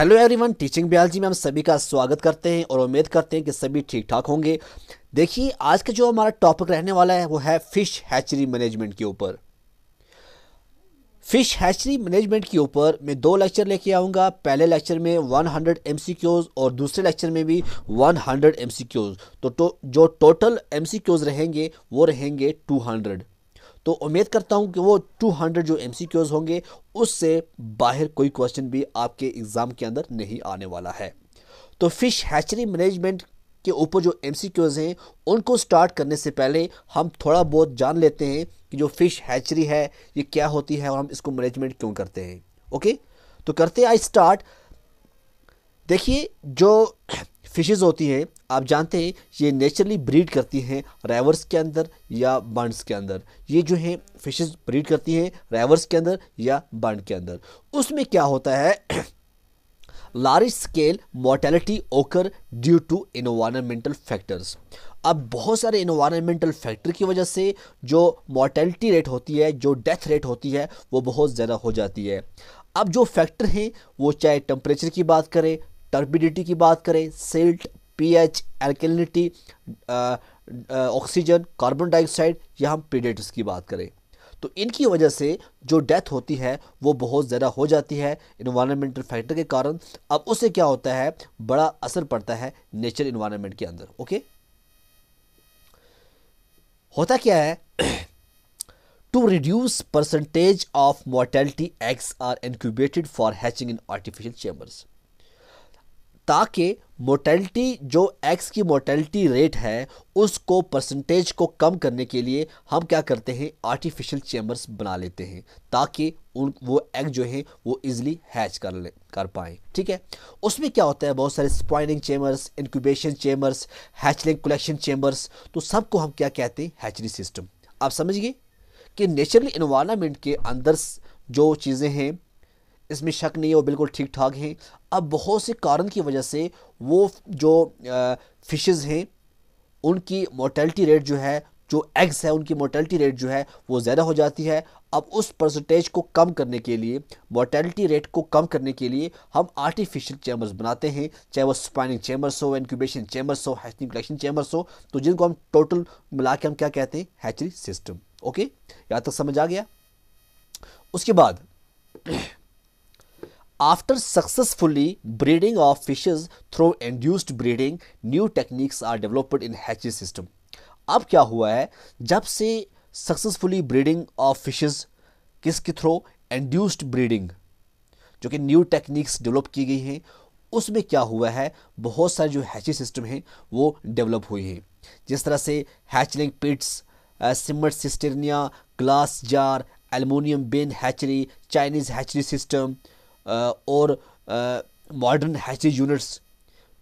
Hello everyone teaching जी में हम सभी का स्वागत करते हैं और उम्मीद करते हैं कि सभी ठीक ठाक होंगे देखिए आज का जो हमारा टॉपिक रहने वाला है वो है फ़िश हैचरी मैनेजमेंट के ऊपर फ़िश हैचरी मैनेजमेंट के ऊपर मैं दो लेक्चर लेके आऊँगा पहले लेक्चर में 100 हंड्रेड और दूसरे लेक्चर में भी 100 हंड्रेड तो, तो जो टोटल एम रहेंगे वो रहेंगे 200 तो उम्मीद करता हूँ कि वो 200 जो एम होंगे उससे बाहर कोई क्वेश्चन भी आपके एग्ज़ाम के अंदर नहीं आने वाला है तो फ़िश हैचरी मैनेजमेंट के ऊपर जो एम हैं उनको स्टार्ट करने से पहले हम थोड़ा बहुत जान लेते हैं कि जो फ़िश हैचरी है ये क्या होती है और हम इसको मैनेजमेंट क्यों करते हैं ओके तो करते हैं आई स्टार्ट देखिए जो फिशेज़ होती हैं आप जानते हैं ये नेचुरली ब्रीड करती हैं रेवर्स के अंदर या बंड्स के अंदर ये जो है फिशेज़ ब्रीड करती हैं रेवर्स के अंदर या बंड के अंदर उसमें क्या होता है large scale mortality occur due to environmental factors अब बहुत सारे इन्वायरमेंटल फैक्टर की वजह से जो मोर्टेलिटी रेट होती है जो डेथ रेट होती है वो बहुत ज़्यादा हो जाती है अब जो फैक्टर हैं वो चाहे टेम्परेचर की बात करें टर्बिडिटी की बात करें silt pH alkalinity oxygen carbon dioxide या हम प्रीडेटर्स की बात करें तो इनकी वजह से जो डेथ होती है वो बहुत ज़्यादा हो जाती है इन्वायरमेंटल फैक्टर के कारण अब उससे क्या होता है बड़ा असर पड़ता है नेचर इन्वायरमेंट के अंदर ओके होता क्या है to reduce percentage of mortality eggs are incubated for hatching in artificial chambers ताकि मोटेलिटी जो एक्स की मोटेलिटी रेट है उसको परसेंटेज को कम करने के लिए हम क्या करते हैं आर्टिफिशियल चैम्बर्स बना लेते हैं ताकि उन वो एग जो है वो इजीली हैच कर ले कर पाएँ ठीक है उसमें क्या होता है बहुत सारे spawning chambers incubation chambers hatchling collection chambers तो सबको हम क्या कहते हैं हैचरी सिस्टम आप समझिए कि नेचुरल इन्वायरमेंट के अंदर जो चीज़ें हैं इसमें शक नहीं है वो बिल्कुल ठीक ठाक हैं अब बहुत से कारण की वजह से वो जो फिशेज़ हैं उनकी मोर्टेलिटी रेट जो है जो एग्स है उनकी मोर्टेलिटी रेट जो है वो ज़्यादा हो जाती है अब उस परसेंटेज को कम करने के लिए मोर्टेलिटी रेट को कम करने के लिए हम आर्टिफिशियल चैम्बर्स बनाते हैं चाहे वो स्पाइनिंग चैम्बर्स हो इनक्यूबेशन चैम्बर्स हो हैचरिंग कलेक्शन चैम्बर्स हो तो जिनको हम टोटल मिला के हम क्या कहते हैं हैचरी सिस्टम ओके यहाँ तक समझ आ गया उसके बाद after successfully breeding of fishes through induced breeding new techniques are developed in hatchery system अब क्या हुआ है जब से सक्सेसफुली ब्रीडिंग ऑफ फिशेस किसके थ्रू एंड्यूस्ड ब्रीडिंग जो कि न्यू टेक्निक्स डेवलप की गई हैं उसमें क्या हुआ है बहुत सारे जो हैचिंग सिस्टम हैं वो डेवलप हुई हैं जिस तरह से hatchling pits cement cisterns glass jar aluminium bin hatchery Chinese hatchery system और मॉडर्न हैचरी यूनिट्स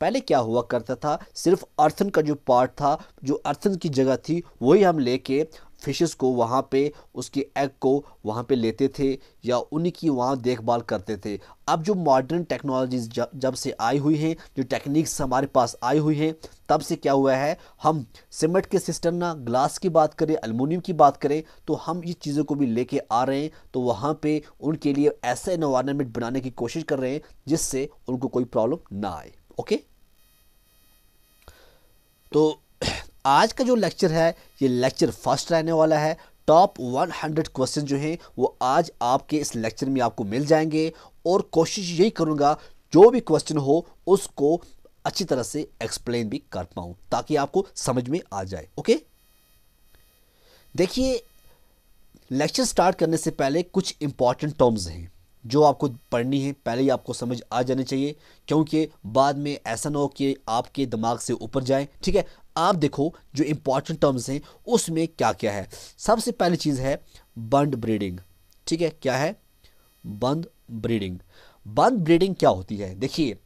पहले क्या हुआ करता था सिर्फ अर्थन का जो पार्ट था जो अर्थन की जगह थी वही हम लेके फिशेस को वहाँ पे उसके एग को वहाँ पे लेते थे या उन्हीं की वहाँ देखभाल करते थे अब जो मॉडर्न टेक्नोलॉजीज जब से आई हुई हैं जो टेक्निक्स हमारे पास आई हुई हैं तब से क्या हुआ है हम सीमेंट के सिस्टम ना ग्लास की बात करें अल्मोनियम की बात करें तो हम ये चीज़ों को भी लेके आ रहे हैं तो वहाँ पे उनके लिए ऐसा इन्वायरमेंट बनाने की कोशिश कर रहे हैं जिससे उनको कोई प्रॉब्लम ना आए ओके तो आज का जो लेक्चर है ये लेक्चर फर्स्ट रहने वाला है टॉप 100 क्वेश्चन जो हैं वो आज आपके इस लेक्चर में आपको मिल जाएंगे और कोशिश यही करूँगा जो भी क्वेश्चन हो उसको अच्छी तरह से एक्सप्लेन भी कर पाऊँ ताकि आपको समझ में आ जाए ओके देखिए लेक्चर स्टार्ट करने से पहले कुछ इंपॉर्टेंट टर्म्स हैं जो आपको पढ़नी है पहले ही आपको समझ आ जाने चाहिए क्योंकि बाद में ऐसा ना हो कि आपके दिमाग से ऊपर जाए ठीक है आप देखो जो इंपॉर्टेंट टर्म्स हैं उसमें क्या क्या है सबसे पहली चीज़ है बंड ब्रीडिंग ठीक है क्या है बंद ब्रीडिंग बंद ब्रीडिंग क्या होती है देखिए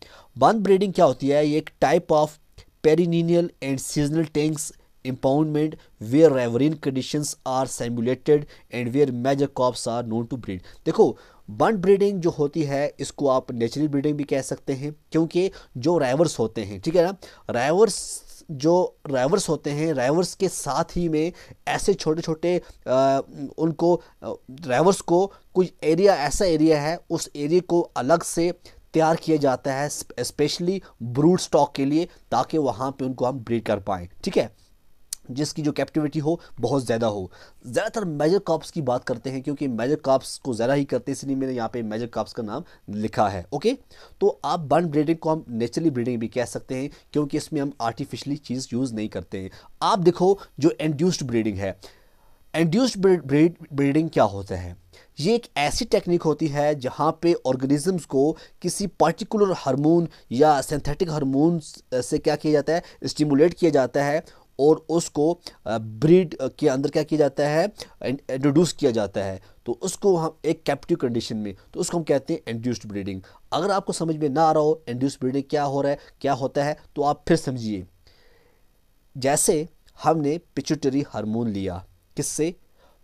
बंद ब्रीडिंग क्या होती है ये एक type of perennial and seasonal tanks impoundment where riverine condition are simulated and where major carps are known to breed देखो बंड ब्रीडिंग जो होती है इसको आप नेचुरल ब्रीडिंग भी कह सकते हैं क्योंकि जो राइवर्स होते हैं ठीक है ना राइवर्स जो ड्राइवर्स होते हैं ड्राइवर्स के साथ ही में ऐसे छोटे छोटे उनको ड्राइवर्स को कुछ एरिया ऐसा एरिया है उस एरिया को अलग से तैयार किया जाता है स्पेशली ब्रूड स्टॉक के लिए ताकि वहाँ पे उनको हम ब्रीड कर पाएँ ठीक है जिसकी जो कैप्टिविटी हो बहुत ज़्यादा हो ज़्यादातर मेजर काप्स की बात करते हैं क्योंकि मेजर काप्स को ज़्यादा ही करते हैं इसलिए मैंने यहाँ पे मेजर काप्स का नाम लिखा है ओके तो आप बर्न ब्रीडिंग को हम नेचुरली ब्रीडिंग भी कह सकते हैं क्योंकि इसमें हम आर्टिफिशली चीज़ यूज़ नहीं करते हैं आप देखो जो एंड्यूस्ड ब्रीडिंग है एंड्यूस्ड ब्रीड ब्रीडिंग क्या होता है ये एक ऐसी टेक्निक होती है जहाँ पे ऑर्गेनिजम्स को किसी पर्टिकुलर हार्मोन या सिंथेटिक हार्मोन से क्या किया जाता है स्टिमुलेट किया जाता है और उसको ब्रीड के अंदर क्या किया जाता है इंट्रोड्यूस किया जाता है तो उसको हम एक कैप्टिव कंडीशन में तो उसको हम कहते हैं इंड्यूस्ड ब्रीडिंग अगर आपको समझ में ना आ रहा हो इंड्यूस्ड ब्रीडिंग क्या हो रहा है क्या होता है तो आप फिर समझिए जैसे हमने पिचुटरी हार्मोन लिया किससे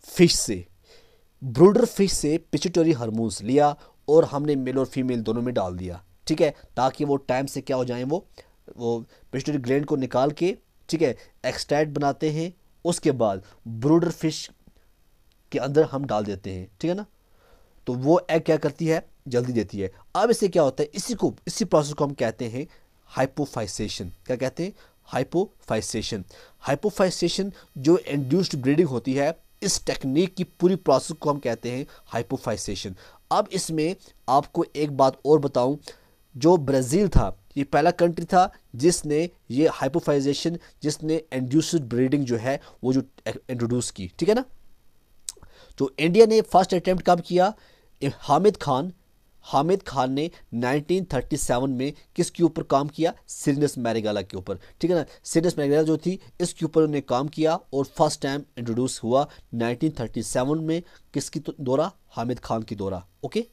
फिश से ब्रूडर फिश से पिचुटरी हारमोन लिया और हमने मेल और फीमेल दोनों में डाल दिया ठीक है ताकि वो टाइम से क्या हो जाए वो वो पिचुटरी ग्लैंड को निकाल के ठीक है एक्सट्रैक्ट बनाते हैं उसके बाद ब्रूडर फिश के अंदर हम डाल देते हैं ठीक है ना तो वो एग क्या करती है जल्दी देती है अब इससे क्या होता है इसी को इसी प्रोसेस को हम कहते हैं हाइपोफाइसेशन क्या कहते हैं हाइपोफाइसेशन हाइपोफाइसेशन जो इंड्यूस्ड ब्रीडिंग होती है इस टेक्निक की पूरी प्रोसेस को हम कहते हैं हाइपोफाइसेशन अब इसमें आपको एक बात और बताऊं जो ब्राज़ील था ये पहला कंट्री था जिसने ये हाइपोफाइजेशन जिसने एंड्यूसड ब्रीडिंग जो है वो जो इंट्रोड्यूस की ठीक है ना तो इंडिया ने फर्स्ट अटैम्प्ट कब किया हामिद खान हामिद खान ने 1937 में किसके ऊपर काम किया सीरियस मैरिगाला के ऊपर ठीक है ना सीरियस मैरिगाला जो थी इसके ऊपर उन्होंने काम किया और फर्स्ट टाइम इंट्रोड्यूस हुआ 1937 में किसकी तो, द्वारा हामिद खान की द्वारा ओके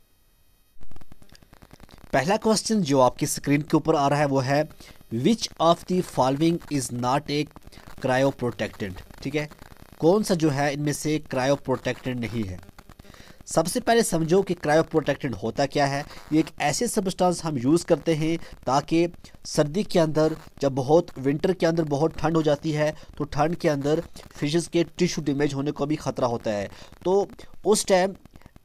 पहला क्वेश्चन जो आपकी स्क्रीन के ऊपर आ रहा है वो है which of the following is not a cryo protected ठीक है कौन सा जो है इनमें से क्रायो प्रोटेक्टेड नहीं है सबसे पहले समझो कि क्रायो प्रोटेक्टेड होता क्या है ये एक ऐसे सबस्टांस हम यूज़ करते हैं ताकि सर्दी के अंदर जब बहुत विंटर के अंदर बहुत ठंड हो जाती है तो ठंड के अंदर फिशेस के टिश्यू डैमेज होने को भी ख़तरा होता है तो उस टाइम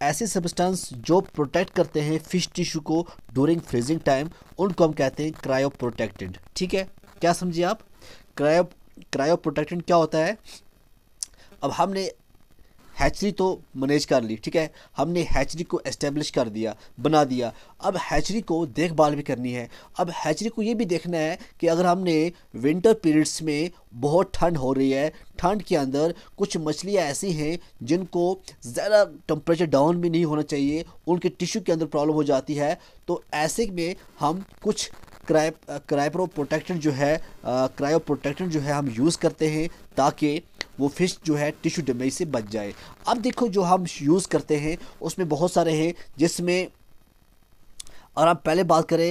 ऐसे सब्सटेंस जो प्रोटेक्ट करते हैं फिश टिश्यू को ड्यूरिंग फ्रीजिंग टाइम उनको हम कहते हैं क्रायो प्रोटेक्टेड ठीक है क्या समझिए आप क्रायो क्रायो प्रोटेक्टेड क्या होता है अब हमने हैचरी तो मैनेज कर ली ठीक है हमने हैचरी को एस्टेब्लिश कर दिया बना दिया अब हैचरी को देखभाल भी करनी है अब हैचरी को ये भी देखना है कि अगर हमने विंटर पीरियड्स में बहुत ठंड हो रही है ठंड के अंदर कुछ मछलियाँ ऐसी हैं जिनको ज़्यादा टम्परेचर डाउन भी नहीं होना चाहिए उनके टिश्यू के अंदर प्रॉब्लम हो जाती है तो ऐसे में हम कुछ क्राइप क्राइप्रो प्रोटेक्टर जो है क्रायो प्रोटेक्टर जो है हम यूज़ करते हैं ताकि वो फिश जो है टिश्यू डैमेज से बच जाए अब देखो जो हम यूज़ करते हैं उसमें बहुत सारे हैं जिसमें और हम पहले बात करें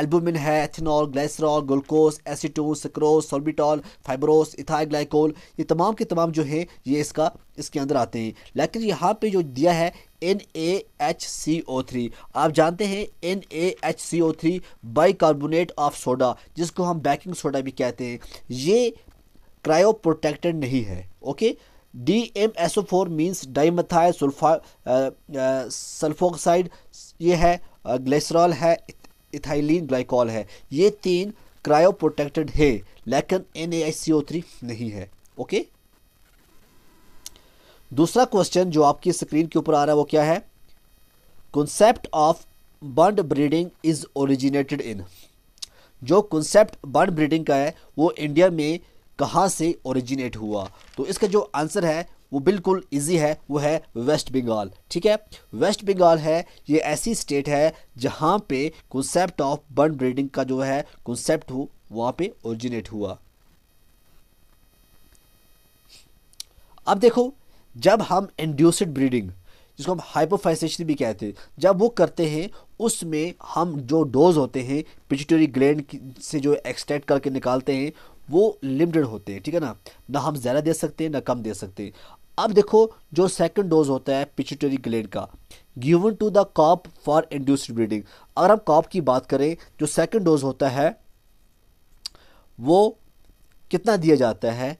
एल्बुमिन है ethanol glycerol glucose acetone sucrose sorbitol फाइब्रोस इथाइग्लाइकोल ये तमाम के तमाम जो है ये इसका इसके अंदर आते हैं लेकिन यहाँ पे जो दिया है N A H C O three आप जानते हैं N A H C O three bicarbonate of soda जिसको हम बेकिंग सोडा भी कहते हैं ये क्रायो प्रोटेक्टेड नहीं है okay D M S O four means dimethyl sulpha sulphoxide ये है ग्लेसरॉल uh, है इथाइलिन ग्लाइकॉल है ये तीन क्रायो प्रोटेक्टेड है लेकिन N A H C O three नहीं है ओके दूसरा क्वेश्चन जो आपकी स्क्रीन के ऊपर आ रहा है वो क्या है concept of bird breeding is originated in जो कॉन्सेप्ट बर्ड ब्रीडिंग का है वो इंडिया में कहाँ से ओरिजिनेट हुआ तो इसका जो आंसर है वो बिल्कुल इजी है वो है वेस्ट बंगाल ठीक है वेस्ट बंगाल है ये ऐसी स्टेट है जहाँ पे कॉन्सेप्ट ऑफ बर्ड ब्रीडिंग का जो है कॉन्सेप्ट हो वहाँ पे ओरिजिनेट हुआ अब देखो जब हम इंड्यूसड ब्रीडिंग जिसको हम हाइपोफाइसेशन भी कहते हैं जब वो करते हैं उसमें हम जो डोज होते हैं पिचुटरी ग्लैंड से जो एक्सट्रैक्ट करके निकालते हैं वो लिमिटेड होते हैं ठीक है ना ना हम ज़्यादा दे सकते हैं ना कम दे सकते हैं अब देखो जो सेकंड डोज होता है पिचुटरी ग्लैंड का given to the carp for induced breeding अगर हम कॉप की बात करें जो सेकंड डोज होता है वो कितना दिया जाता है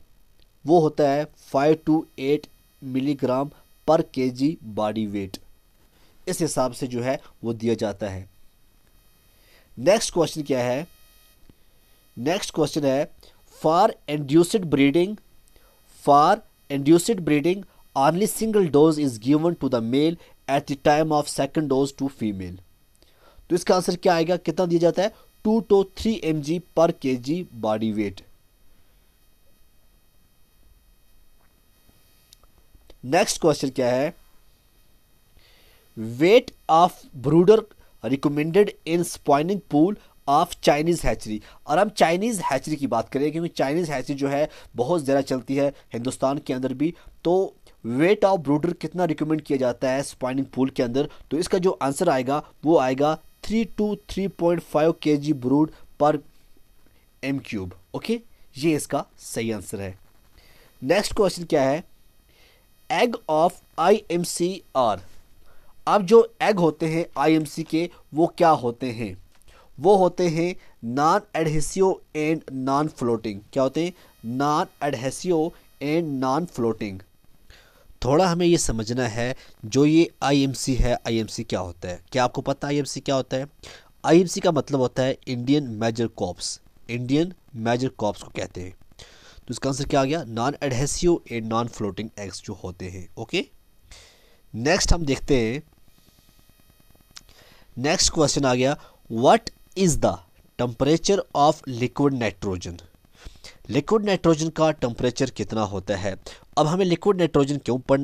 वो होता है फाइव टू एट मिलीग्राम पर केजी बॉडी वेट इस हिसाब से जो है वो दिया जाता है नेक्स्ट क्वेश्चन क्या है नेक्स्ट क्वेश्चन है for induced breeding for induced breeding only single dose is given to the male at the time of second dose to female तो इसका आंसर क्या आएगा कितना दिया जाता है two to three M G पर K G body weight next question क्या है weight of brooder recommended in spawning pool of Chinese hatchery और हम चाइनीज़ हैचरी की बात करें क्योंकि चाइनीज़ हैचरी जो है बहुत ज़्यादा चलती है हिंदुस्तान के अंदर भी तो वेट ऑफ ब्रूडर कितना रिकमेंड किया जाता है स्पाइनिंग पूल के अंदर तो इसका जो आंसर आएगा वो आएगा three to three point five K G brood पर एम क्यूब ओके ये इसका सही आंसर है नेक्स्ट क्वेश्चन क्या है एग ऑफ आर अब जो एग होते हैं आईएमसी के वो क्या होते हैं वो होते हैं non adhesive and non floating क्या होते हैं non adhesive and non floating थोड़ा हमें ये समझना है जो ये आईएमसी है आईएमसी क्या होता है क्या आपको पता है आईएमसी क्या होता है आईएमसी का मतलब होता है Indian major carps Indian major carps को कहते हैं तो इसका आंसर क्या आ गया non adhesive and non floating eggs जो होते हैं ओके नेक्स्ट हम देखते हैं नेक्स्ट क्वेश्चन आ गया what is the temperature of liquid nitrogen liquid nitrogen का टेम्परेचर कितना होता है अब हमें लिक्विड नाइट्रोजन क्यों पढ़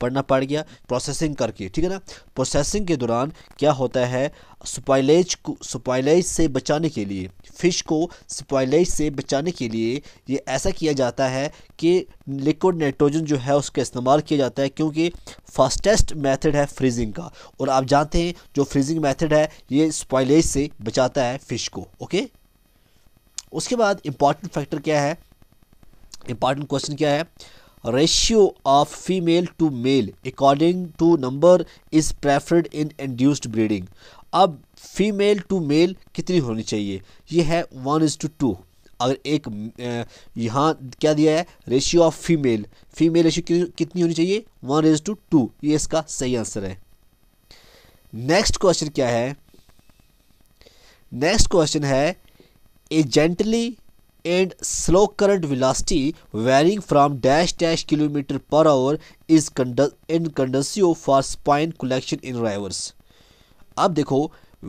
पढ़ना पड़ गया प्रोसेसिंग करके ठीक है ना प्रोसेसिंग के दौरान क्या होता है सुपाइलेज को सुपाइलेज से बचाने के लिए फ़िश को सुपाइलेज से बचाने के लिए ये ऐसा किया जाता है कि लिक्विड नाइट्रोजन जो है उसका इस्तेमाल किया जाता है क्योंकि फास्टेस्ट मेथड है फ्रीजिंग का और आप जानते हैं जो फ्रीजिंग मेथड है ये स्पाइलेज से बचाता है फ़िश को ओके उसके बाद इम्पॉर्टेंट फैक्टर क्या है इम्पॉर्टेंट क्वेश्चन क्या है ratio of female to male according to number is preferred in induced breeding अब फीमेल टू मेल कितनी होनी चाहिए ये है वन इज़ टू टू अगर एक यहाँ क्या दिया है ratio of female female ratio कितनी होनी चाहिए वन इज टू टू ये इसका सही आंसर है नेक्स्ट क्वेश्चन क्या है नेक्स्ट क्वेश्चन है a gently and slow current velocity varying from dash dash kilometer per hour is inconducive for spine collection in rivers अब देखो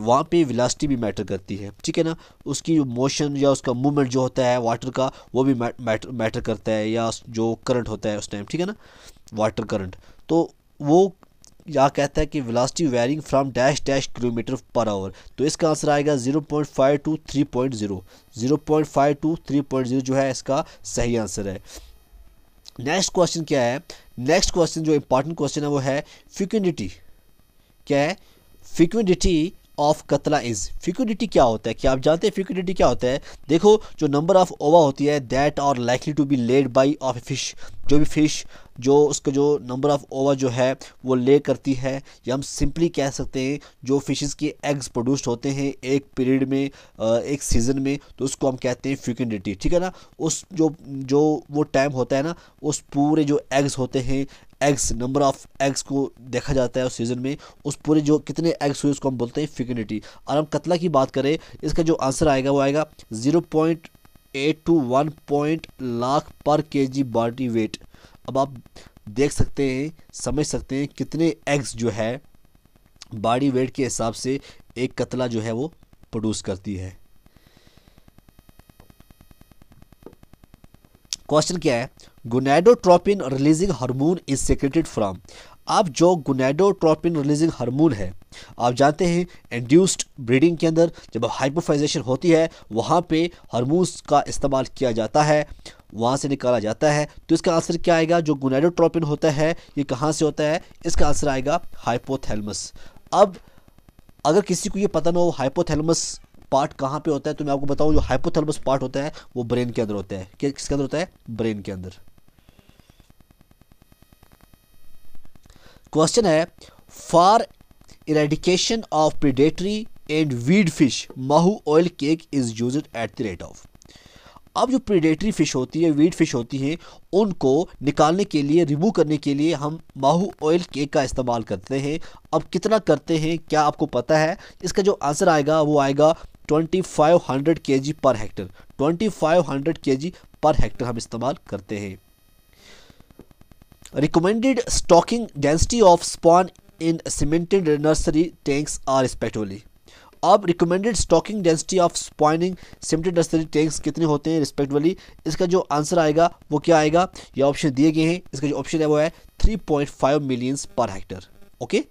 वहाँ पे वेलासिटी भी मैटर करती है ठीक है ना उसकी जो मोशन या उसका मूवमेंट जो होता है वाटर का वो भी मैटर मैटर करता है या जो करंट होता है उस टाइम ठीक है ना वाटर करंट तो वो या कहता है कि velocity varying from dash dash kilometre पर आवर तो इसका आंसर आएगा zero point five to three point zero zero point five to three point zero जो है इसका सही आंसर है नेक्स्ट क्वेश्चन क्या है नेक्स्ट क्वेश्चन जो इंपॉर्टेंट क्वेश्चन है वो है फिक्विडिटी क्या है फिक्विडिटी ऑफ कतला इज फिक्विडिटी क्या होता है क्या आप जानते हैं फिक्विडिटी क्या होता है देखो जो नंबर ऑफ ओवा होती है that are likely to be laid by of fish जो भी फिश जो उसका जो नंबर ऑफ ओवर जो है वो ले करती है या हम सिंपली कह सकते हैं जो फिशेस के एग्स प्रोड्यूस्ड होते हैं एक पीरियड में एक सीज़न में तो उसको हम कहते हैं फ्यूकेंडिटी ठीक है ना उस जो जो वो टाइम होता है ना उस पूरे जो एग्स होते हैं एग्स नंबर ऑफ एग्स को देखा जाता है उस सीज़न में उस पूरे जो कितने एग्स हुए उसको हम बोलते हैं फ्रिक्वेंडिटी और हम कतला की बात करें इसका जो आंसर आएगा वो आएगा zero point eight to one point lakh पर के जी बॉडी वेट अब आप देख सकते हैं समझ सकते हैं कितने एग्स जो है बॉडी वेट के हिसाब से एक कतला जो है वो प्रोड्यूस करती है क्वेश्चन क्या है gonadotropin releasing hormone is secreted from आप जो गुनेडोट्रोपिन रिलीजिंग हार्मोन है आप जानते हैं इंड्यूस्ड ब्रीडिंग के अंदर जब हाइपोफाइजेशन होती है वहां पे हार्मोन्स का इस्तेमाल किया जाता है वहाँ से निकाला जाता है तो इसका आंसर क्या आएगा जो गुनाइडोट्रोपिन होता है ये कहाँ से होता है इसका आंसर आएगा हाइपोथेलमस अब अगर किसी को ये पता ना हो हाइपोथेलमस पार्ट कहाँ पे होता है तो मैं आपको बताऊँ जो हाइपोथेलमस पार्ट होता है वो ब्रेन के अंदर होता है किसके अंदर होता है ब्रेन के अंदर क्वेश्चन है for eradication of predatory and weed fish mahua oil cake is used at the rate of अब जो प्रीडेटरी फिश होती है वीड फिश होती है उनको निकालने के लिए रिमूव करने के लिए हम माहू ऑयल केक का इस्तेमाल करते हैं अब कितना करते हैं क्या आपको पता है इसका जो आंसर आएगा वो आएगा 2500 KG per hectare 2500 KG per hectare हम इस्तेमाल करते हैं recommended stocking density of spawn in cemented nursery tanks are spatially अब recommended stocking density of spawning cemented nursery tanks कितने होते हैं रिस्पेक्टिवली इसका जो आंसर आएगा वो क्या आएगा ये ऑप्शन दिए गए हैं इसका जो ऑप्शन है वो है 3.5 मिलियंस पर hectare okay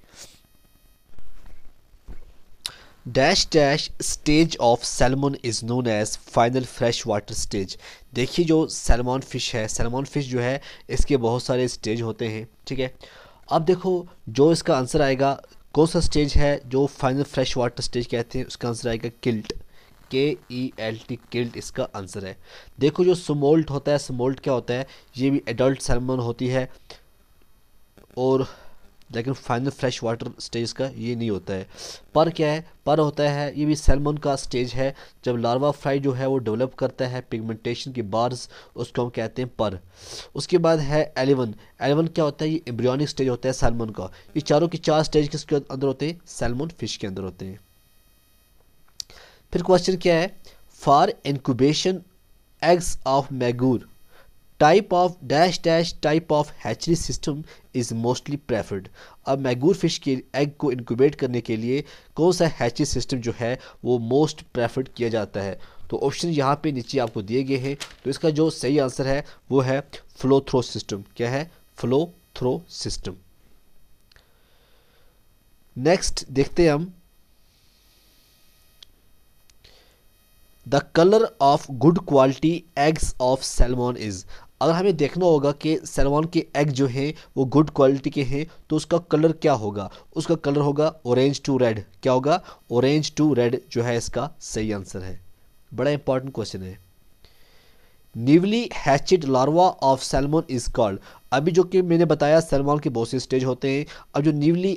dash dash stage of salmon is known as final fresh water stage देखिए जो सेलमोन फ़िश है सेलमोन फ़िश जो है इसके बहुत सारे स्टेज होते हैं ठीक है अब देखो जो इसका आंसर आएगा कौन सा स्टेज है जो फाइनल फ्रेश वाटर स्टेज कहते हैं उसका आंसर आएगा kelt K E L T kelt इसका आंसर है देखो जो सुमोल्ट होता है समोल्ट क्या होता है ये भी एडल्ट सैलमन होती है और लेकिन फाइनल फ्रेश वाटर स्टेज का ये नहीं होता है पर क्या है पर होता है ये भी सैलमन का स्टेज है जब लार्वा फ्राई जो है वो डेवलप करता है पिगमेंटेशन की बार्स उसको हम कहते हैं पर उसके बाद है एलेवन एलेवन क्या होता है ये एम्ब्रियोनिक स्टेज होता है सैलमन का ये चारों के चार स्टेज किसके अंदर होते हैं सैलमन फिश के अंदर होते हैं फिर क्वेश्चन क्या है for incubation eggs of magur type of dash dash type of hatchery system is mostly preferred अब मैगूर फिश के एग को इनक्यूबेट करने के लिए कौन सा हैचरी सिस्टम जो है वो मोस्ट प्रेफर्ड किया जाता है तो ऑप्शन यहाँ पे नीचे आपको दिए गए हैं तो इसका जो सही आंसर है वो है फ्लो थ्रो सिस्टम क्या है फ्लो थ्रो सिस्टम नेक्स्ट देखते हैं हम the colour of good quality eggs of salmon is अगर हमें देखना होगा कि सलवान के एग जो हैं वो गुड क्वालिटी के हैं तो उसका कलर क्या होगा उसका कलर होगा ऑरेंज टू रेड क्या होगा ऑरेंज टू रेड जो है इसका सही आंसर है बड़ा इंपॉर्टेंट क्वेश्चन है newly hatched larva of salmon is called अभी जो कि मैंने बताया सैलमोन के बहुत से स्टेज होते हैं अब जो न्यूली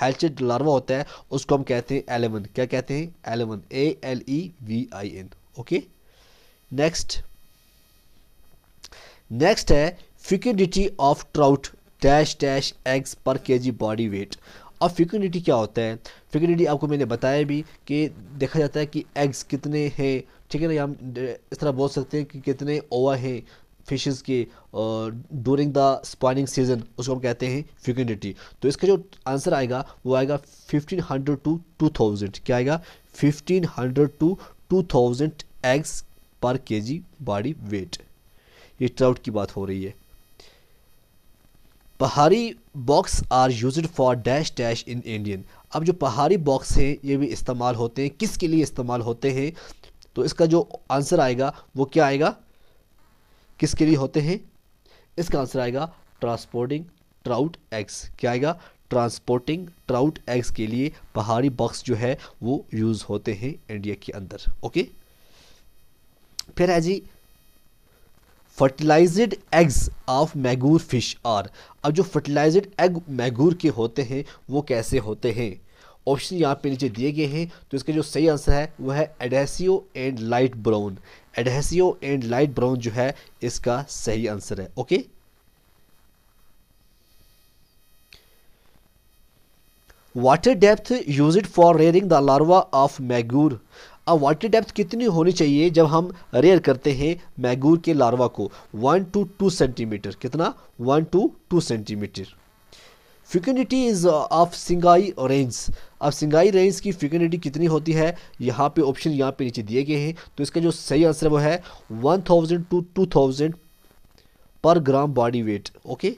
हैचिड लार्वा होता है उसको हम कहते हैं एलेवन क्या कहते हैं alevin A L E V I N okay next next है fecundity of trout dash dash eggs पर के जी बॉडी वेट अब फिक्यूनिटी क्या होता है फिक्यूनिटी आपको मैंने बताया भी कि देखा जाता है कि एग्स कितने हैं ठीक है ना हम इस तरह बोल सकते हैं कि कितने ओवा हैं फिशेस के डूरिंग द स्पॉनिंग सीजन उसको हम कहते हैं फिक्यूनिटी तो इसका जो आंसर आएगा वो आएगा fifteen hundred to two thousand क्या आएगा fifteen hundred to two thousand eggs पर के जी बॉडी वेट ये ट्राउट की बात हो रही है pahadi box are use for dash dash in Indian अब जो पहाड़ी बॉक्स हैं ये भी इस्तेमाल होते हैं किसके लिए इस्तेमाल होते हैं तो इसका जो आंसर आएगा वो क्या आएगा किसके लिए होते हैं इसका आंसर आएगा ट्रांसपोर्टिंग ट्राउट एग्स क्या आएगा ट्रांसपोर्टिंग ट्राउट एग्स के लिए पहाड़ी बॉक्स जो है वो यूज़ होते हैं इंडिया के अंदर ओके फिर है जी fertilised eggs of magur fish are अब जो फर्टिलाइज्ड एग मैगूर के होते हैं वो कैसे होते हैं ऑप्शन यहाँ पे नीचे दिए गए हैं तो इसका जो सही आंसर है वह है adhesive and light brown adhesive and light brown जो है इसका सही आंसर है okay water depth use for rearing the larva of magur अब वाटर डेप्थ कितनी होनी चाहिए जब हम रेयर करते हैं मैगूर के लार्वा को वन टू टू सेंटीमीटर कितना one to two centimetre fecundity is of singhi range अब सिंगाई रेंज की फिक्यूनिटी कितनी होती है यहाँ पे ऑप्शन यहाँ पे नीचे दिए गए हैं तो इसका जो सही आंसर है वो है one thousand to two thousand पर ग्राम बॉडी वेट ओके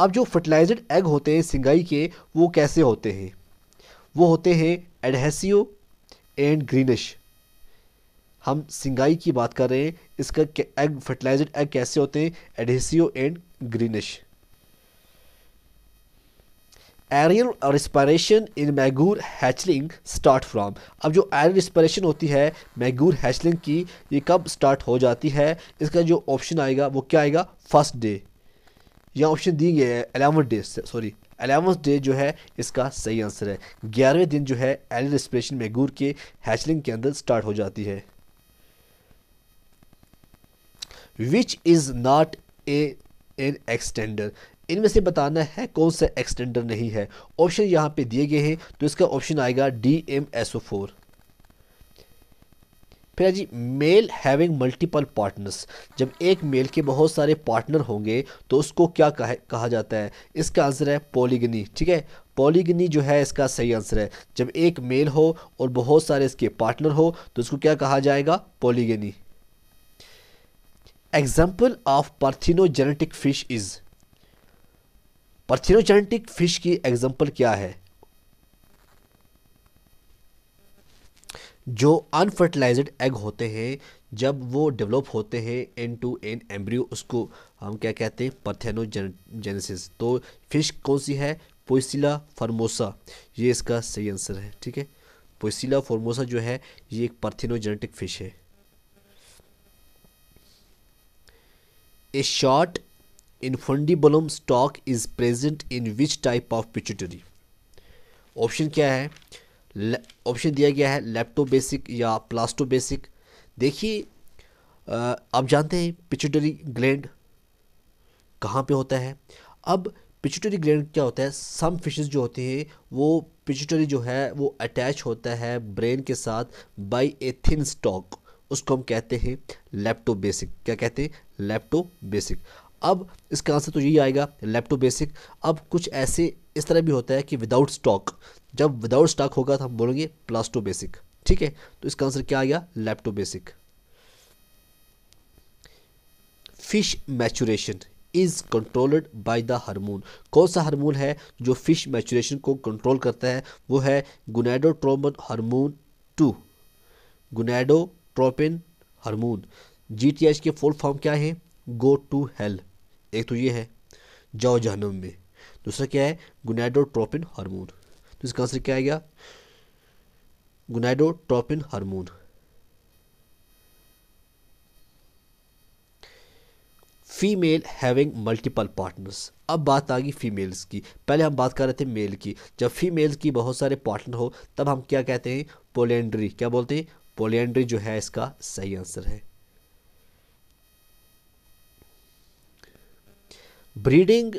अब जो फर्टिलाइज एग होते हैं सिंगाई के वो कैसे होते हैं वो होते हैं एडहेसियो एंड ग्रीनिश हम सिंगाई की बात कर रहे हैं इसका एग फर्टिलाइज्ड एग कैसे होते हैं adhesive and greenish aerial respiration in magur hatchling start from अब जो एरियल रिस्पायरेशन होती है मैगूर हैचलिंग की ये कब स्टार्ट हो जाती है इसका जो ऑप्शन आएगा वो क्या आएगा फर्स्ट डे या ऑप्शन दी गए है eleven day sorry eleventh day जो है इसका सही आंसर है ग्यारहवें दिन जो है एल स्पेशन मैगूर के हैचलिंग के अंदर स्टार्ट हो जाती है which is not a an extender इनमें से बताना है कौन सा एक्सटेंडर नहीं है ऑप्शन यहां पे दिए गए हैं तो इसका ऑप्शन आएगा D M S O four फिर है जी मेल हैविंग मल्टीपल पार्टनर्स जब एक मेल के बहुत सारे पार्टनर होंगे तो उसको क्या कहा, कहा जाता है इसका आंसर है पॉलीगनी ठीक है पॉलीगनी जो है इसका सही आंसर है जब एक मेल हो और बहुत सारे इसके पार्टनर हो तो इसको क्या कहा जाएगा polygyny example of parthenogenetic fish is parthenogenetic fish की एग्जाम्पल क्या है जो अनफर्टिलाइज्ड एग होते हैं जब वो डेवलप होते हैं एन टू एन एम्ब्रियो उसको हम क्या कहते हैं पर्थेनोजेनेसिस तो फिश कौन सी है पोइसिला फार्मोसा ये इसका सही आंसर है ठीक है पोइसिला फार्मोसा जो है ये एक पर्थेनोजेनेटिक फिश है a short infundibulum stalk is present in which type of pituitary option क्या है ऑप्शन दिया गया है लैप्टो बेसिक या प्लास्टो बेसिक देखिए आप जानते हैं पिचुटरी ग्लैंड कहाँ पे होता है अब पिचुटरी ग्लैंड क्या होता है सम फिशेस जो होते हैं वो पिचुटरी जो है वो अटैच होता है ब्रेन के साथ बाई ए थिन स्टॉक उसको हम कहते हैं लैप्टो बेसिक क्या कहते हैं लैप्टो बेसिक अब इसका आंसर तो यही आएगा लैप्टो बेसिक अब कुछ ऐसे इस तरह भी होता है कि विदाउट स्टॉक जब विदाउट स्टॉक होगा तो हम बोलेंगे प्लस टू बेसिक ठीक है तो इसका आंसर क्या आ गया lepto basic fish maturation is controlled by the hormone कौन सा हार्मोन है जो फिश मैचुरेशन को कंट्रोल करता है वो है gonadotropin hormone to gonadotropin hormone G T H के फुल फॉर्म क्या है गो टू हेल एक तो ये है जाओ जहनम में दूसरा क्या है गुनाइडोट्रोपिन हार्मोन तो इसका आंसर क्या आएगा gonadotropin hormone female having multiple partners अब बात आ गई फीमेल्स की पहले हम बात कर रहे थे मेल की जब फीमेल्स की बहुत सारे पार्टनर हो तब हम क्या कहते हैं पोलेंड्री क्या बोलते हैं पोलेंड्री जो है इसका सही आंसर है breeding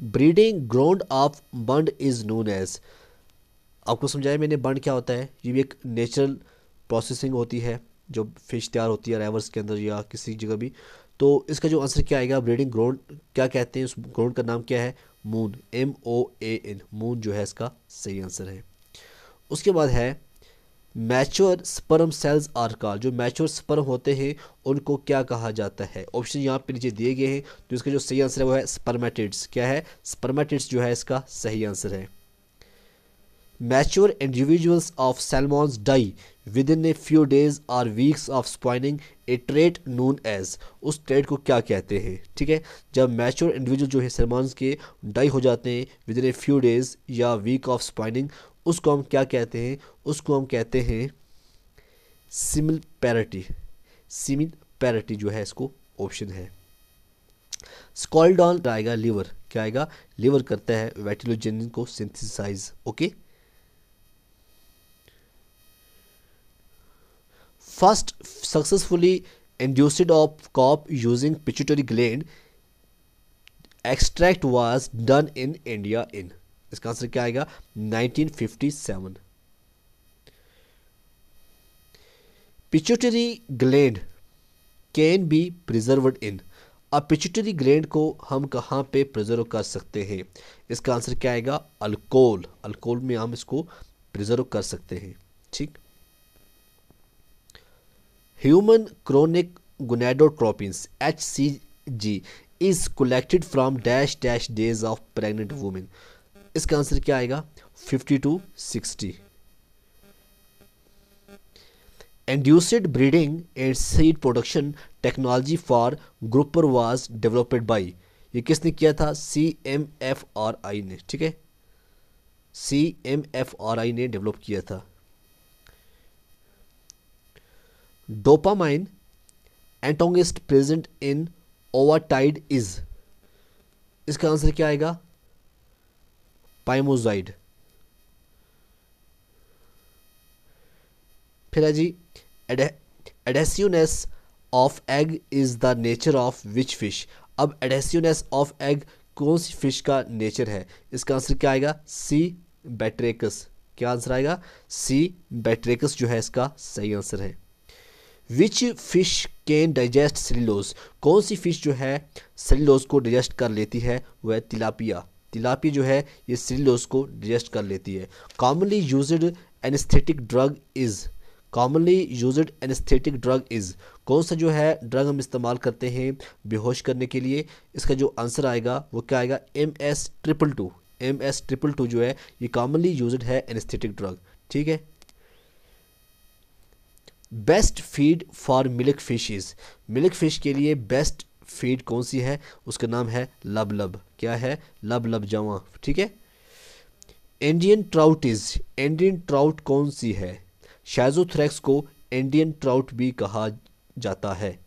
breeding ground of bund is known as आपको समझाया मैंने बंड क्या होता है ये भी एक नेचुरल प्रोसेसिंग होती है जो फिश तैयार होती है रेवर्स के अंदर या किसी जगह भी तो इसका जो आंसर क्या आएगा ब्रीडिंग ग्राउंड क्या कहते हैं उस ग्राउंड का नाम क्या है moon M O A N moon जो है इसका सही आंसर है उसके बाद है mature sperm cells are call जो मैच्योर स्पर्म होते हैं उनको क्या कहा जाता है ऑप्शन यहाँ पे नीचे दिए गए हैं तो इसका जो सही आंसर है वो है स्पर्मेटिड्स क्या है स्पर्मेटिड्स जो है इसका सही आंसर है mature individuals of salmons die within a few days are weeks of spawning a trait known as उस ट्रेट को क्या कहते हैं ठीक है जब मैच्योर इंडिविजुअल जो है सेलमॉन्स के डाई हो जाते हैं within a few days या वीक ऑफ स्पॉइनिंग उसको हम क्या कहते हैं उसको हम कहते हैं सिमिल पैरिटी सिमिल पैरिटी जो है इसको ऑप्शन है स्कॉलडॉन आएगा लीवर क्या आएगा लीवर करता है वेटिलोजन को synthesise okay first successfully induced of carp using pituitary gland extract was done in India in इसका आंसर क्या आएगा 1957 pituitary gland can be preserved in अब पिचुटरी ग्लैंड को हम कहाँ पे प्रिजर्व कर सकते हैं इसका आंसर क्या आएगा अल्कोहल अल्कोहल में हम इसको प्रिजर्व कर सकते हैं ठीक human chronic gonadotropins H C G is collected from dash dash days of pregnant women इसका आंसर क्या आएगा fifty to sixty induced breeding and seed production technology for grouper was developed by ये किसने किया था C M F R I ने ठीक है C M F R I ने डेवलप किया था dopamine antagonist present in tide is इसका आंसर क्या आएगा पाइमोजाइड फिर है जी adhesiveness of egg is the nature of which fish अब एडेसिवनेस ऑफ एग कौन सी फिश का नेचर है इसका आंसर क्या आएगा सी बैट्रेकस क्या आंसर आएगा सी बैट्रेकस जो है इसका सही आंसर है which fish can digest cellulose कौन सी फिश जो है सिलोज को डाइजेस्ट कर लेती है वह तिलापिया तिलापी जो है ये सिलोस को डिजेस्ट कर लेती है commonly use anaesthetic drug is commonly use anaesthetic drug is कौन सा जो है ड्रग हम इस्तेमाल करते हैं बेहोश करने के लिए इसका जो आंसर आएगा वो क्या आएगा M S triple two M S triple two जो है ये कॉमनली यूज है एनेस्थेटिक ड्रग ठीक है best feed for milk fishes milk fish के लिए बेस्ट फीड कौन सी है उसका नाम है लब लब क्या है लब लब जवा ठीक है Indian trout is Indian trout कौन सी है शाइजोथ्रैक्स को इंडियन ट्राउट भी कहा जाता है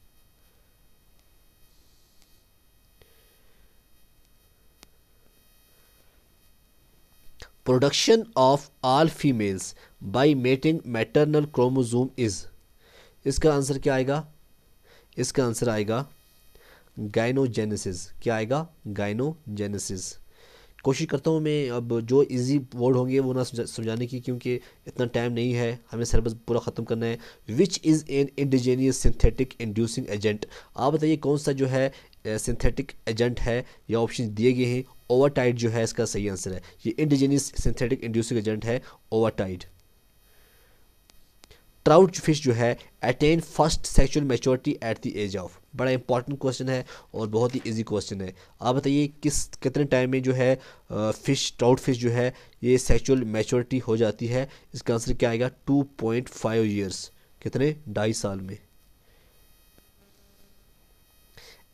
production of all females by mating maternal chromosome is इसका आंसर क्या आएगा इसका आंसर आएगा गाइनोजेनेसिस क्या आएगा गाइनोजेनेसिस कोशिश करता हूँ मैं अब जो इजी वर्ड होंगे वो ना समझाने की क्योंकि इतना टाइम नहीं है हमें सिलेबस पूरा ख़त्म करना है which is an indigenous synthetic inducing agent आप बताइए कौन सा जो है सिंथेटिक एजेंट है या ऑप्शन दिए गए हैं ओवरटाइड जो है इसका सही आंसर है ये इंडिजीनियस सिंथेटिक इंड्यूसिंग एजेंट है ओवरटाइड ट्राउट फिश जो है attain first sexual maturity at the age of बड़ा इंपॉर्टेंट क्वेश्चन है और बहुत ही इजी क्वेश्चन है आप बताइए किस कितने टाइम में जो है फ़िश ट्राउट फिश जो है ये सेक्चुअल मेच्योरिटी हो जाती है इसका आंसर क्या आएगा टू पॉइंट फाइव ईयर्स कितने ढाई साल में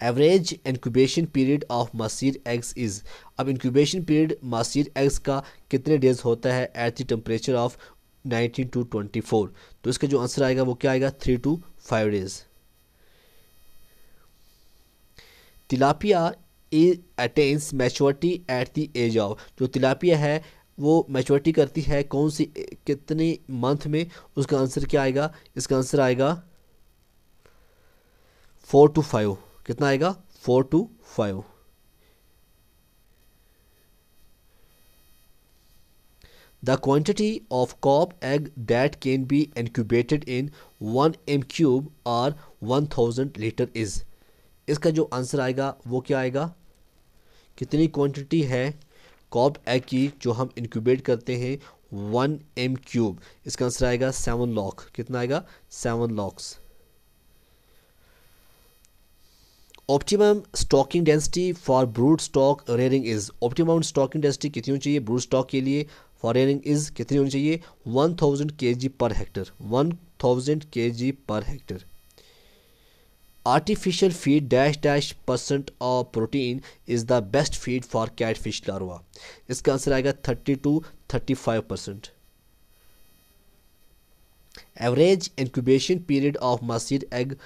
average incubation period of mahseer eggs is अब इंक्यूबेशन पीरियड मासीर एग्स का कितने डेज होता है at the temperature of nineteen to twenty four तो इसका जो आंसर आएगा वो क्या आएगा three to five days tilapia attains maturity at the age of जो तिलापिया है वो मैच्योरिटी करती है कौन सी कितने मंथ में उसका आंसर क्या आएगा इसका आंसर आएगा फोर टू फाइव कितना आएगा four to five the The of carp egg egg can be incubated in one M cube or one thousand litre is इसका जो आंसर आएगा वो क्या आएगा कितनी क्वान्टिटी है कॉप एग की जो हम इनक्यूबेट करते हैं वन एम क्यूब इसका आंसर आएगा सेवन लॉक कितना आएगा seven lakhs optimum stocking density for brood stock rearing is optimum stocking density कितनी होनी चाहिए ब्रूड स्टॉक के लिए फॉरनिंग इज कितनी होनी चाहिए वन थाउजेंड के जी पर Hector one thousand K G पर hectare artificial feed dash dash percent of protein is the best feed for cat fish larva इसका आंसर आएगा thirty to thirty five percent average incubation period of mahseer egg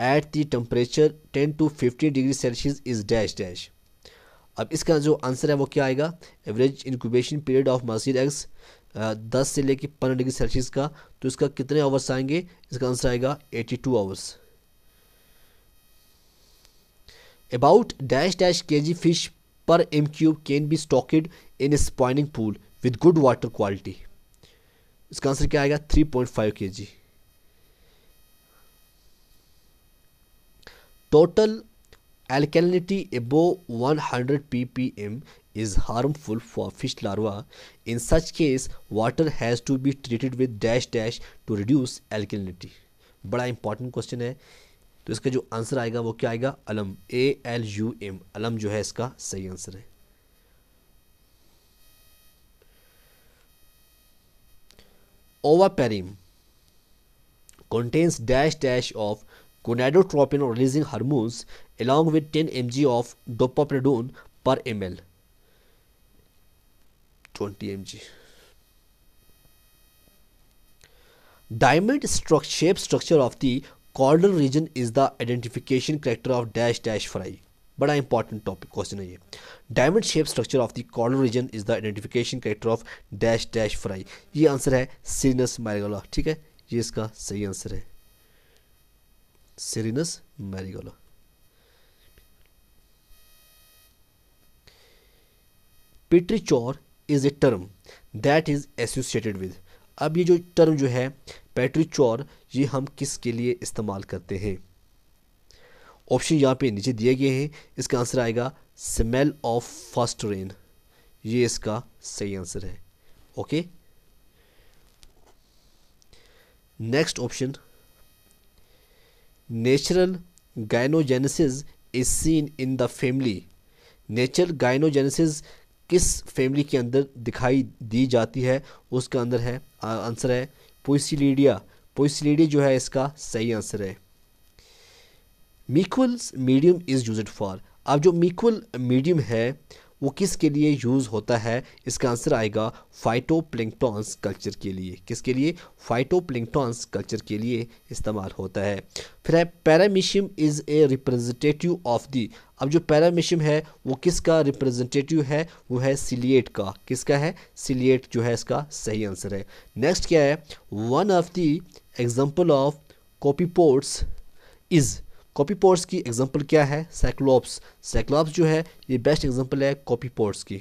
at the temperature ten to fifty degree Celsius is dash dash अब इसका जो answer है वो क्या आएगा average incubation period of mahseer eggs दस से लेकर पंद्रह डिग्री सेल्सियस का तो इसका कितने आवर्स आएंगे इसका आंसर आएगा eighty two hours about dash dash K G fish पर M cube can be stocked in spawning pool with good water quality इसका आंसर क्या आएगा three point five K G total Alkalinity above 100 ppm is harmful for fish larva In such case, water has to be treated with dash dash to reduce alkalinity. bada important question hai to iska jo answer aayega wo kya aayega alum a l u m alum jo hai iska sahi answer hai Ovaprim contains dash dash of gonadotropin releasing hormones along with 10 mg of dopamidone per ml 20 mg diamond struct shape structure of the caudal region is the identification character of dash dash fry बड़ा important topic question है ये diamond shape structure of the caudal region is the identification character of dash dash fry ये answer है Cirrhinus मैरिगोला ठीक है ये इसका सही आंसर है Cirrhinus mrigala petrichor is a term that is associated with अब ये जो टर्म जो है पेट्रीचोर ये हम किस के लिए इस्तेमाल करते हैं ऑप्शन यहाँ पे नीचे दिए गए हैं इसका आंसर आएगा स्मेल ऑफ फर्स्ट रेन ये इसका सही आंसर है okay next option natural gynogenesis is seen in the family natural gynogenesis किस फैमिली के अंदर दिखाई दी जाती है उसके अंदर है आंसर है पोइसिलीडिया पोइसिलीडिया जो है इसका सही आंसर है मीकुल मीडियम इज़ यूज फॉर अब जो मीकुल मीडियम है वो किस के लिए यूज़ होता है इसका आंसर आएगा फाइटो कल्चर के लिए किसके लिए फाइटो कल्चर के लिए इस्तेमाल होता है फिर है paramecium is a representative of the अब जो पैरामिशियम है वो किसका रिप्रेजेंटेटिव है वो है सिलिएट का किसका है सिलिएट जो है इसका सही आंसर है नेक्स्ट क्या है one of the example of copepods is copepods की एग्जांपल क्या है साइक्लोप्स साइक्लोप्स जो है ये बेस्ट एग्जांपल है कॉपी पोर्ट्स की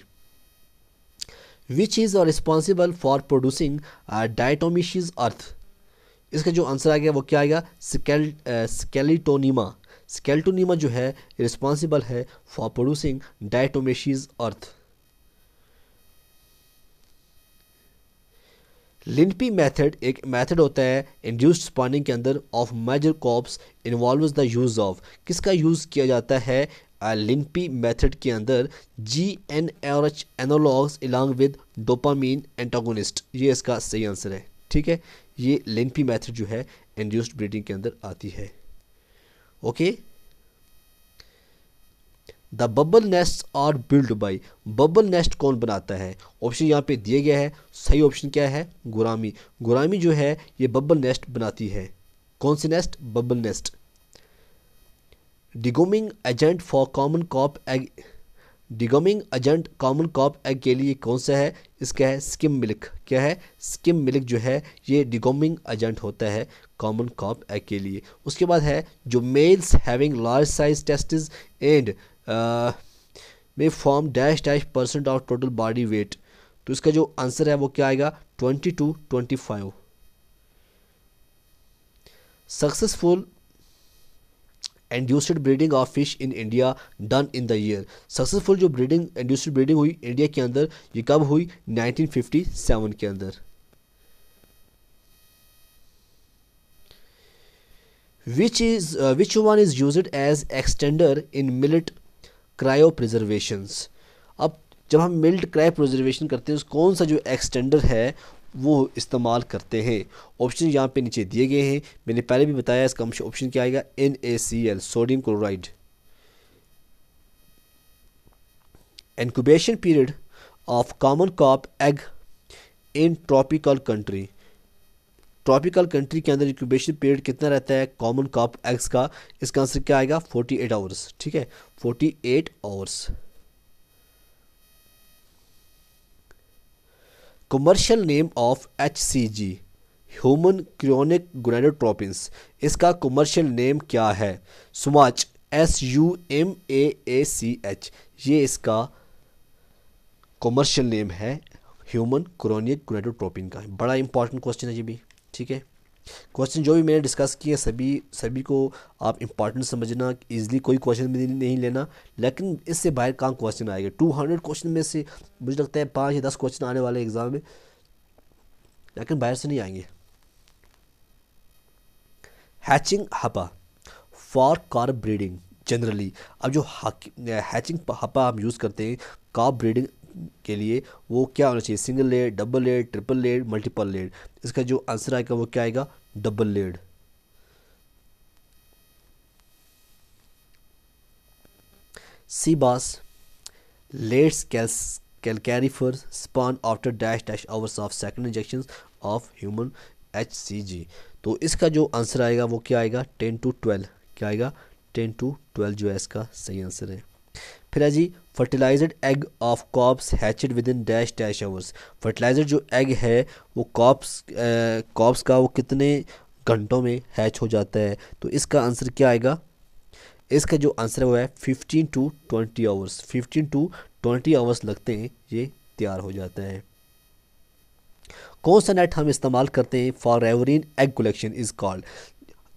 which is responsible for producing diatomaceous earth इसका जो आंसर आ गया वो क्या आएगा स्केल स्केलिटोनीमा स्केल्टोनीमा जो है रिस्पॉन्सिबल है for producing diatomaceous earth Linpe method एक मेथड होता है इंड्यूस्ड स्पॉनिंग के अंदर of major carps involve the use of किसका यूज़ किया जाता है लिंपी मेथड के अंदर G N R H analogues along with dopamine antagonist ये इसका सही आंसर है ठीक है ये लिंपी मेथड जो है इंड्यूस्ड ब्रीडिंग के अंदर आती है okay the bubble nest are build by bubble nest कौन बनाता है ऑप्शन यहाँ पे दिया गया है सही ऑप्शन क्या है गुरामी गुरामी जो है ये बबल नेस्ट बनाती है कौन सी nest bubble nest degumming agent for common carp egg degumming agent common carp egg के लिए कौन सा है इसका है स्किम मिल्क क्या है स्किम मिल्क जो है ये डिगोमिंग एजेंट होता है कॉमन कॉप एग के लिए उसके बाद है जो males having large size testis and में form dash dash percent of total body weight तो इसका जो आंसर है वो क्या आएगा twenty to twenty five successful induced breeding of fish in India done in the year successful जो breeding induced breeding हुई इंडिया के अंदर ये कब हुई 1957 के अंदर which is which one is use as extender in milt cryopreservations अब जब हम मिल्ट क्रायो प्रिजर्वेशन करते हैं कौन सा जो एक्सटेंडर है वो इस्तेमाल करते हैं ऑप्शन यहाँ पे नीचे दिए गए हैं मैंने पहले भी बताया इसका ऑप्शन क्या आएगा N A C L sodium chloride incubation period of common carp egg in tropical country tropical country के अंदर इक्यूबेशन पीरियड कितना रहता है कॉमन कॉप एक्स का इसका आंसर क्या आएगा 48 एट आवर्स ठीक है 48 eight hours commercial name of H C G human chorionic gonadotropins इसका कमर्शियल नेम क्या है सुमाच S U M A A C H ये इसका कॉमर्शियल नेम है ह्यूमन क्रोनिक ग्रेनोट्रोपिन का बड़ा इंपॉर्टेंट क्वेश्चन है ये भी ठीक है क्वेश्चन जो भी मैंने डिस्कस किए सभी सभी को आप इंपॉर्टेंट समझना इजीली कोई क्वेश्चन भी नहीं लेना लेकिन इससे बाहर कहाँ क्वेश्चन आएगा टू हंड्रेड क्वेश्चन में से मुझे लगता है पाँच या दस क्वेश्चन आने वाले एग्ज़ाम में लेकिन बाहर से नहीं आएंगे hatching hapa for carp breeding generally अब जो हैचिंग हपा हम यूज़ करते हैं कार ब्रीडिंग के लिए वो क्या होना चाहिए single layer double layer triple layer multiple layer इसका जो आंसर आएगा वो क्या आएगा double layer sea bass Lates कैल्स calcarifer spawn dash dash dash hours of second injections of human HCG तो इसका जो आंसर आएगा वो क्या आएगा टेन टू ट्वेल्व क्या आएगा टेन टू ट्वेल्व जो है इसका सही आंसर है फिर है जी fertilised egg of carps hatched within dash dash hours fertiliser जो एग है वो कॉप्स कॉप्स का वो कितने घंटों में हैच हो जाता है तो इसका आंसर क्या आएगा इसका जो आंसर है वो है fifteen to twenty hours fifteen to twenty hours लगते हैं ये तैयार हो जाता है कौन सा नेट हम इस्तेमाल करते हैं फॉर एवरीन एग कलेक्शन इज़ कॉल्ड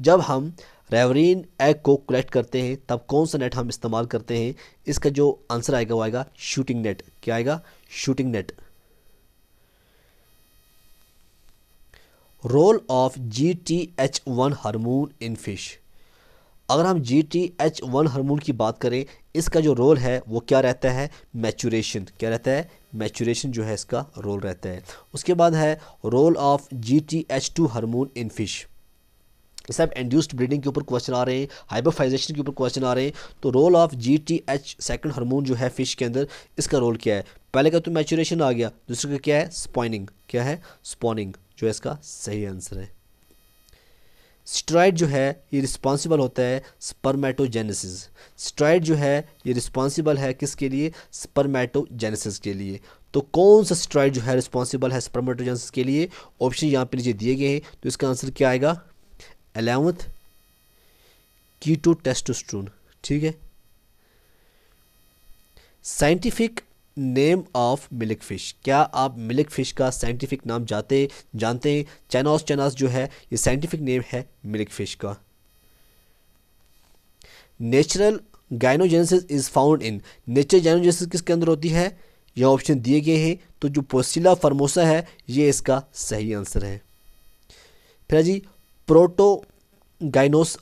जब हम रेवरीन एग को कलेक्ट करते हैं तब कौन सा नेट हम इस्तेमाल करते हैं इसका जो आंसर आएगा वो आएगा शूटिंग नेट क्या आएगा shooting net role of G T H one hormone in fish अगर हम G T H one hormone की बात करें इसका जो रोल है वो क्या रहता है मैचूरेशन क्या रहता है मैचूरेशन जो है इसका रोल रहता है उसके बाद है role of G T H two hormone in fish सब इंड्यूस्ड ब्रीडिंग के ऊपर क्वेश्चन आ रहे हैं हाइब्रोफाइजेशन के ऊपर क्वेश्चन आ रहे हैं तो role of G T H second hormone जो है फिश के अंदर इसका रोल क्या है पहले का तो मैचुरेशन आ गया दूसरे का क्या है स्पॉनिंग क्या है स्पॉनिंग जो है इसका सही आंसर है स्ट्राइड जो है ये रिस्पॉन्सिबल होता है स्पर्मेटोजेनेसिस स्ट्राइड जो है ये रिस्पॉन्सिबल है किसके लिए स्पर्मेटोजेनेसिस के लिए तो कौन सा स्ट्राइड जो है रिस्पॉन्सिबल है स्पर्मेटोजेनेसिस के लिए ऑप्शन यहाँ पे नीचे दिए गए हैं तो इसका आंसर क्या आएगा एलेवंथ कीटो टेस्टोस्ट्रोन ठीक है scientific name of milk fish क्या आप मिल्क फिश का साइंटिफिक नाम जाते जानते हैं चैनास चैनास जो है ये साइंटिफिक नेम है मिल्क फिश का natural gynogenesis is found in nature gynogenesis किसके अंदर होती है यह ऑप्शन दिए गए हैं तो जो पोसिला फर्मोसा है ये इसका सही आंसर है फिर जी प्रोटोगाइनोस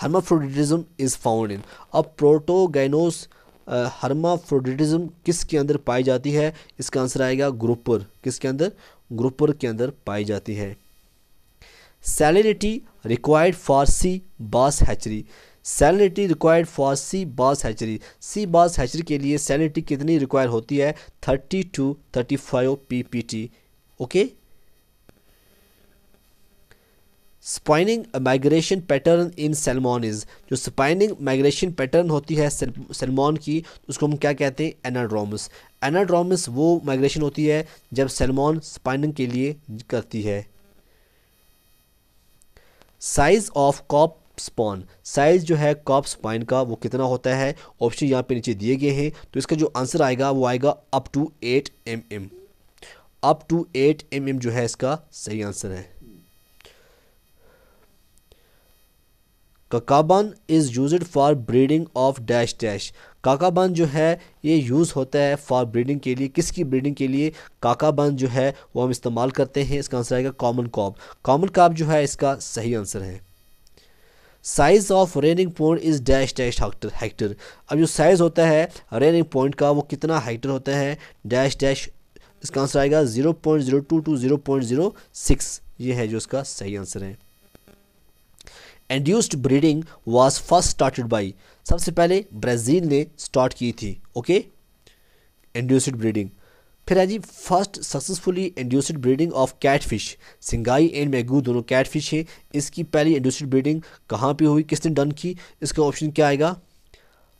हर्माफ्रोडिटिज्म इज़ फाउंड इन अब प्रोटोगाइनोस हर्माफ्रोडिटिज्म किसके अंदर पाई जाती है इसका आंसर आएगा ग्रुपर किसके अंदर ग्रुपर के अंदर पाई जाती है salinity required for sea bass hatchery salinity required for sea bass hatchery C bass hatchery के लिए सैलिनिटी कितनी रिक्वायर होती है thirty to thirty five P P T okay spawning migration pattern in salmon is जो spawning migration pattern होती है सेलमोन की उसको हम क्या कहते हैं एनाड्रोमस एनाड्रोमस वो माइग्रेशन होती है जब सेलमोन स्पाइनिंग के लिए करती है size of carp spawn size जो है कॉप स्पाइन का वो कितना होता है ऑप्शन यहाँ पे नीचे दिए गए हैं तो इसका जो आंसर आएगा वो आएगा up to eight M M up to eight M M जो है इसका सही आंसर है kakaban is use for breeding of dash dash kakaban जो है ये यूज़ होता है फॉर ब्रीडिंग के लिए किसकी ब्रीडिंग के लिए काकाबान जो है वो हम इस्तेमाल करते हैं इसका आंसर आएगा कॉमन कॉब कॉमन कॉब जो है इसका सही आंसर है size of rearing point is dash dash hectare hectare अब जो साइज़ होता है रेनिंग पॉइंट का वो कितना हेक्टर होता है डैश डैश इसका आंसर आएगा zero point zero two to zero point zero six ये है जो इसका सही आंसर है induced breeding was first started by सबसे पहले ब्राज़ील ने स्टार्ट की थी ओके एंड्यूस्ड ब्रीडिंग फिर है हाँ जी first successfully induced breeding of cat fish singhi and magur दोनों कैट फिश है इसकी पहली एंड्यूसड ब्रीडिंग कहाँ पे हुई किसने डन की इसका ऑप्शन क्या आएगा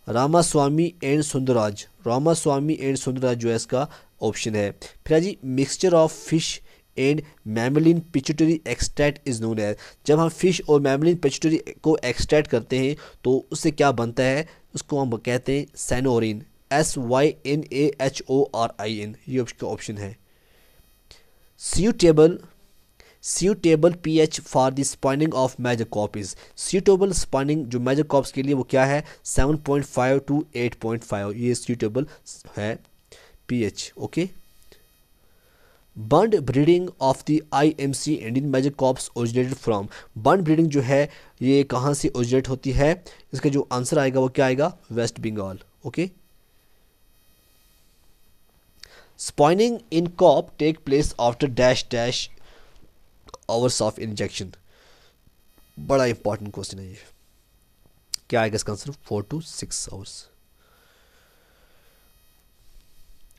Ramaswami and Sundararaj Ramaswami and Sundararaj जो है इसका ऑप्शन है फिर है हाँ जी mixture of fish and mammalian pituitary extract is known as जब हम फिश और मैमलिन पिचुटरी को एक्सट्रैक्ट करते हैं तो उससे क्या बनता है उसको हम कहते हैं synahorin S Y N A H O R I N ये उसका ऑप्शन है suitable P H for the spawning of major carps suitable spawning जो मेजर कॉप्स के लिए वो क्या है seven point five to eight point five ये सीटेबल है P H okay okay? Bund breeding of the I M C Indian major carps originated from bund breeding जो है ये कहाँ से ओरिजिनेट होती है इसका जो आंसर आएगा वो क्या आएगा West Bengal okay spawning in carp take place after dash dash hours of injection बड़ा इंपॉर्टेंट क्वेश्चन है ये क्या आएगा इसका answer four to six hours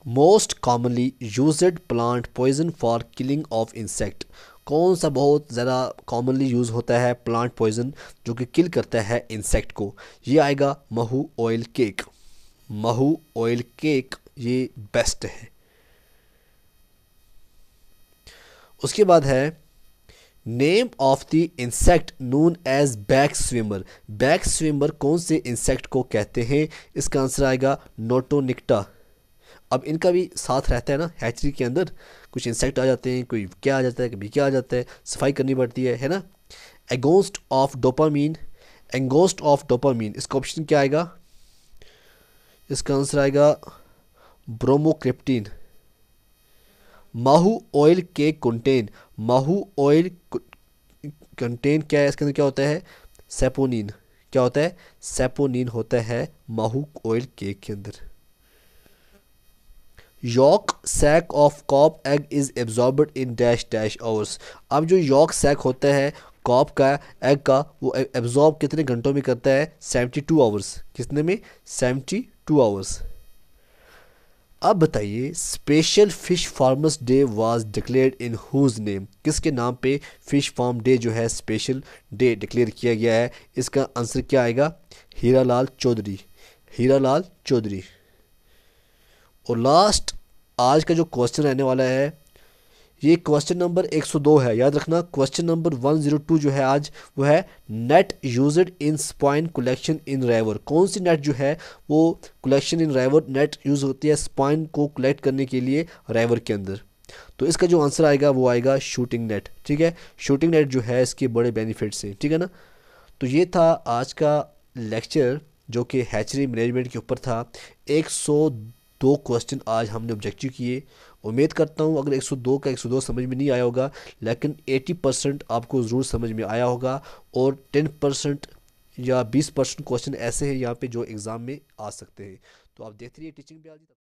most commonly used plant poison for killing of insect कौन सा बहुत ज़्यादा कॉमनली यूज़ होता है प्लांट पॉइजन जो कि किल करता है इंसेक्ट को ये आएगा mahua oil cake mahua oil cake ये बेस्ट है उसके बाद है name of the insect known as back swimmer back swimmer कौन से इंसेक्ट को कहते हैं इसका आंसर आएगा नोटोनिक्टा अब इनका भी साथ रहता है ना हैचरी के अंदर कुछ इंसेक्ट आ जाते हैं कोई क्या आ जाता है कभी क्या आ जाता है सफाई करनी पड़ती है है ना agonist of dopamine agonist of dopamine इसका ऑप्शन क्या आएगा इसका आंसर आएगा ब्रोमोक्रिप्टीन माहू ऑयल के कंटेन माहू ऑयल कंटेन क्या है इसके अंदर क्या होता है सेपोनिन क्या होता है सेपोनिन होता है माहू ऑयल केक के अंदर yolk sac of carp egg is absorb in dash dash hours अब जो यॉक सैक होता है कॉप का एग का वो एब्जॉर्ब कितने घंटों में करता है सेवेंटी टू आवर्स कितने में सेवेंटी टू आवर्स अब बताइए special fish farmers day was declared in whose name किसके नाम पे फिश फार्म डे जो है स्पेशल डे डिक्लेयर किया गया है इसका आंसर क्या आएगा हीरा लाल चौधरी हीरा लाल चौधरी और लास्ट आज का जो क्वेश्चन रहने वाला है ये क्वेश्चन नंबर 102 है याद रखना क्वेश्चन नंबर 102 जो है आज वो है net used in spine collection in river कौन सी नेट जो है वो collection in river net use होती है स्पाइन को कलेक्ट करने के लिए रेवर के अंदर तो इसका जो आंसर आएगा वो आएगा शूटिंग नेट ठीक है शूटिंग नेट जो है इसके बड़े बेनिफिट्स हैं ठीक है ना तो ये था आज का लेक्चर जो कि हैचरी मैनेजमेंट के ऊपर था एक दो क्वेश्चन आज हमने ऑब्जेक्टिव किए उम्मीद करता हूँ अगर 102 का 102 समझ में नहीं आया होगा लेकिन 80 परसेंट आपको ज़रूर समझ में आया होगा और 10 परसेंट या 20 परसेंट क्वेश्चन ऐसे हैं यहाँ पे जो एग्ज़ाम में आ सकते हैं तो आप देखते रहिए टीचिंग भी आज